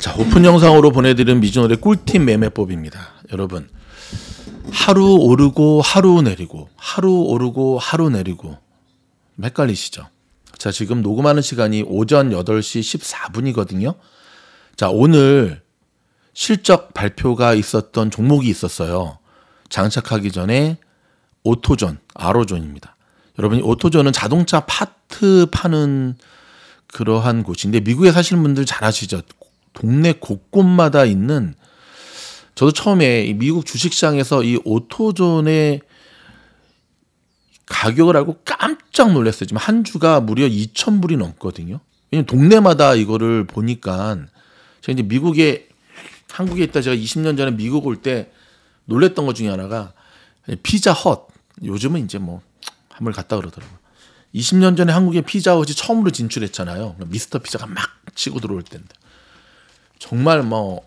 자, 오픈 영상으로 보내드린 미즈노의 꿀팁 매매법입니다. 여러분, 하루 오르고 하루 내리고, 하루 오르고 하루 내리고, 헷갈리시죠? 자, 지금 녹음하는 시간이 오전 8시 14분이거든요. 자, 오늘 실적 발표가 있었던 종목이 있었어요. 장착하기 전에 오토존, 아로존입니다. 여러분이 오토존은 자동차 파트 파는 그러한 곳인데 미국에 사시는 분들 잘 아시죠? 동네 곳곳마다 있는 저도 처음에 미국 주식시장에서 이 오토존의 가격을 알고 깜짝 놀랐어요. 지금 한 주가 무려 2천불이 넘거든요. 왜냐면 동네마다 이거를 보니까 제가 이제 미국에 한국에 있다 제가 20년 전에 미국 올 때 놀랬던 것 중에 하나가 피자 헛. 요즘은 이제 뭐 한물 갔다 그러더라고요. 20년 전에 한국에 피자 헛이 처음으로 진출했잖아요. 미스터 피자가 막 치고 들어올 때인데. 정말 뭐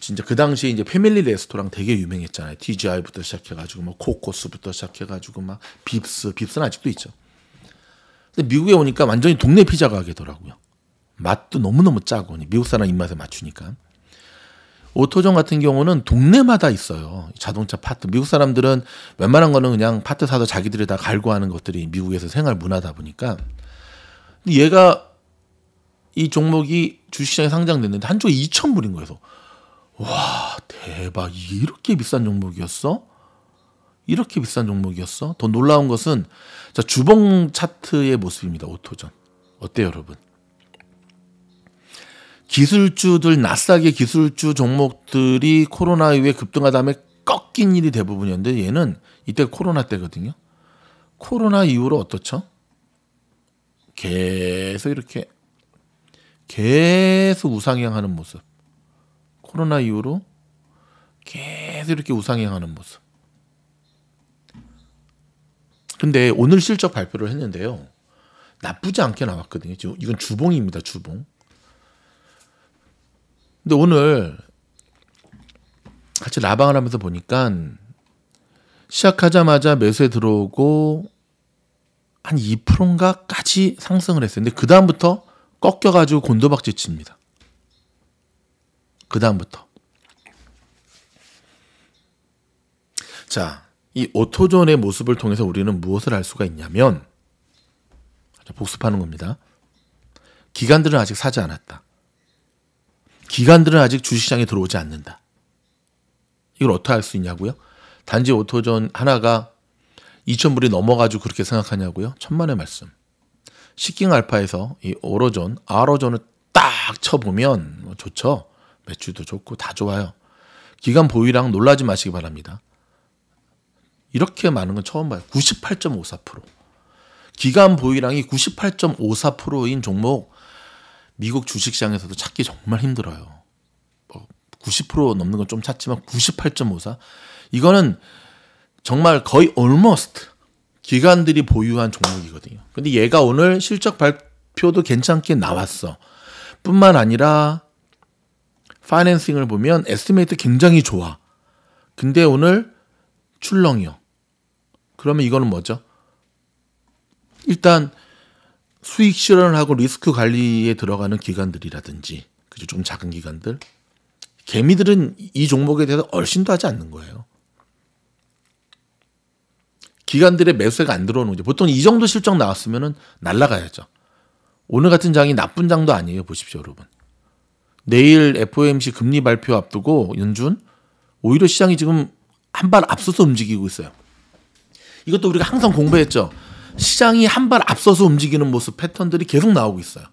진짜 그 당시에 이제 패밀리 레스토랑 되게 유명했잖아요. TGI부터 시작해가지고 뭐 코코스부터 시작해가지고 막 빕스, 빕스는 아직도 있죠. 근데 미국에 오니까 완전히 동네 피자 가게더라고요. 맛도 너무너무 짜고 미국 사람 입맛에 맞추니까. 오토존 같은 경우는 동네마다 있어요. 자동차 파트. 미국 사람들은 웬만한 거는 그냥 파트 사서 자기들이 다 갈고 하는 것들이 미국에서 생활 문화다 보니까. 근데 얘가 이 종목이 주시장에 식 상장됐는데 한 주에 2천불인 거예요. 와, 대박. 이렇게 비싼 종목이었어? 이렇게 비싼 종목이었어? 더 놀라운 것은 자, 주봉 차트의 모습입니다. 오토전. 어때요, 여러분? 기술주들 낯싸게 기술주 종목들이 코로나 이후에 급등한 다음에 꺾인 일이 대부분이었는데 얘는 이때 코로나 때거든요. 코로나 이후로 어떻죠? 계속 이렇게 계속 우상향하는 모습. 코로나 이후로 계속 이렇게 우상향하는 모습. 근데 오늘 실적 발표를 했는데요. 나쁘지 않게 나왔거든요. 지금 이건 주봉입니다. 주봉. 근데 오늘 같이 라방을 하면서 보니까 시작하자마자 매수에 들어오고 한 2%인가까지 상승을 했어요. 근데 그다음부터 꺾여가지고 곤도박질 칩니다. 그 다음부터. 자, 이 오토존의 모습을 통해서 우리는 무엇을 알 수가 있냐면, 복습하는 겁니다. 기관들은 아직 사지 않았다. 기관들은 아직 주식시장에 들어오지 않는다. 이걸 어떻게 알 수 있냐고요? 단지 오토존 하나가 2,000불이 넘어가지고 그렇게 생각하냐고요? 천만의 말씀. 시킹 알파에서 이 오로존, 아로존을 딱 쳐보면 뭐 좋죠. 매출도 좋고 다 좋아요. 기간 보유량 놀라지 마시기 바랍니다. 이렇게 많은 건 처음 봐요. 98.54%. 기간 보유량이 98.54%인 종목 미국 주식시장에서도 찾기 정말 힘들어요. 90% 뭐 넘는 건 좀 찾지만 98.54 이거는 정말 거의 almost 기관들이 보유한 종목이거든요. 근데 얘가 오늘 실적 발표도 괜찮게 나왔어. 뿐만 아니라 파이낸싱을 보면 에스메이트 굉장히 좋아. 근데 오늘 출렁이요. 그러면 이거는 뭐죠? 일단 수익 실현하고 리스크 관리에 들어가는 기관들이라든지 그죠 좀 작은 기관들 개미들은 이 종목에 대해서 얼씬도 하지 않는 거예요. 기관들의 매수세가 안 들어오는 거죠. 보통 이 정도 실적 나왔으면 날라가야죠. 오늘 같은 장이 나쁜 장도 아니에요. 보십시오, 여러분. 내일 FOMC 금리 발표 앞두고 연준 오히려 시장이 지금 한 발 앞서서 움직이고 있어요. 이것도 우리가 항상 공부했죠. 시장이 한 발 앞서서 움직이는 모습 패턴들이 계속 나오고 있어요.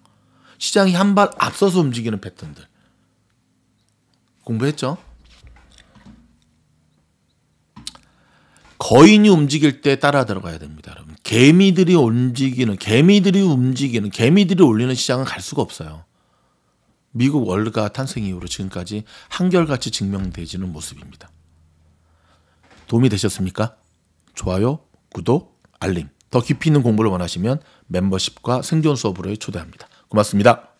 시장이 한 발 앞서서 움직이는 패턴들. 공부했죠? 거인이 움직일 때 따라 들어가야 됩니다, 여러분. 개미들이 움직이는 개미들이 움직이는 개미들이 올리는 시장은 갈 수가 없어요. 미국 월가 탄생 이후로 지금까지 한결같이 증명되지는 모습입니다. 도움이 되셨습니까? 좋아요, 구독, 알림. 더 깊이 있는 공부를 원하시면 멤버십과 생존 수업으로 초대합니다. 고맙습니다.